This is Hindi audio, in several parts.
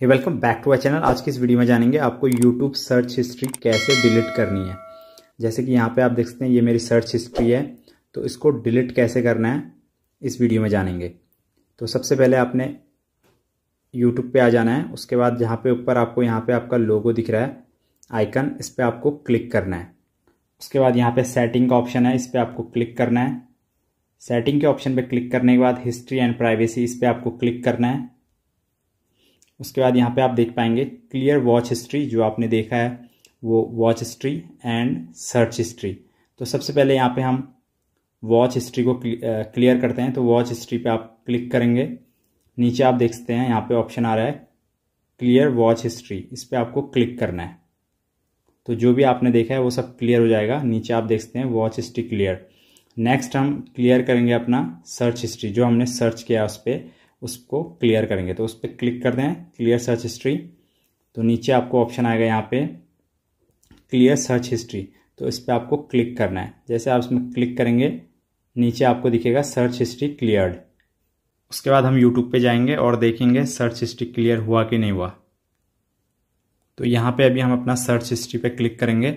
hey welcome back to I channel आज की इस वीडियो में जानेंगे आपको यूट्यूब सर्च हिस्ट्री कैसे डिलीट करनी है जैसे कि यहाँ पे आप देख सकते हैं ये मेरी सर्च हिस्ट्री है तो इसको डिलीट कैसे करना है इस वीडियो में जानेंगे तो सबसे पहले आपने यूट्यूब पे आ जाना है उसके बाद जहाँ पे ऊपर आपको यहाँ पे आपका लोगो दिख रहा है आइकन इस पर आपको क्लिक करना है उसके बाद यहाँ पर सेटिंग का ऑप्शन है इस पर आपको क्लिक करना है सेटिंग के ऑप्शन पर क्लिक करने के बाद हिस्ट्री एंड प्राइवेसी इस पर आपको क्लिक करना है उसके बाद यहाँ पे आप देख पाएंगे क्लियर वॉच हिस्ट्री जो आपने देखा है वो watch history and search history तो सबसे पहले यहाँ पे हम वॉच हिस्ट्री को क्लियर करते हैं तो वॉच हिस्ट्री पे आप क्लिक करेंगे नीचे आप देख सकते हैं यहाँ पे ऑप्शन आ रहा है क्लियर वॉच हिस्ट्री इस पर आपको क्लिक करना है तो जो भी आपने देखा है वो सब क्लियर हो जाएगा नीचे आप देख सकते हैं वॉच हिस्ट्री क्लियर नेक्स्ट हम क्लियर करेंगे अपना सर्च हिस्ट्री जो हमने सर्च किया उस पर उसको क्लियर करेंगे तो उस पर क्लिक कर दें क्लियर सर्च हिस्ट्री तो नीचे आपको ऑप्शन आएगा यहाँ पे क्लियर सर्च हिस्ट्री तो इस पर आपको क्लिक करना है जैसे आप इसमें क्लिक करेंगे नीचे आपको दिखेगा सर्च हिस्ट्री क्लियर्ड उसके बाद हम यूट्यूब पे जाएंगे और देखेंगे सर्च हिस्ट्री क्लियर हुआ कि नहीं हुआ तो यहाँ पे अभी हम अपना सर्च हिस्ट्री पे क्लिक करेंगे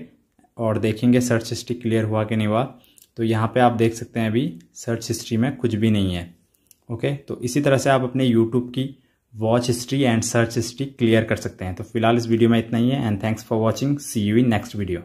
और देखेंगे सर्च हिस्ट्री क्लियर हुआ कि नहीं हुआ तो यहाँ पे आप देख सकते हैं अभी सर्च हिस्ट्री में कुछ भी नहीं है ओके तो इसी तरह से आप अपने यूट्यूब की watch history and search history clear कर सकते हैं तो फिलहाल इस वीडियो में इतना ही है and thanks for watching see you in next video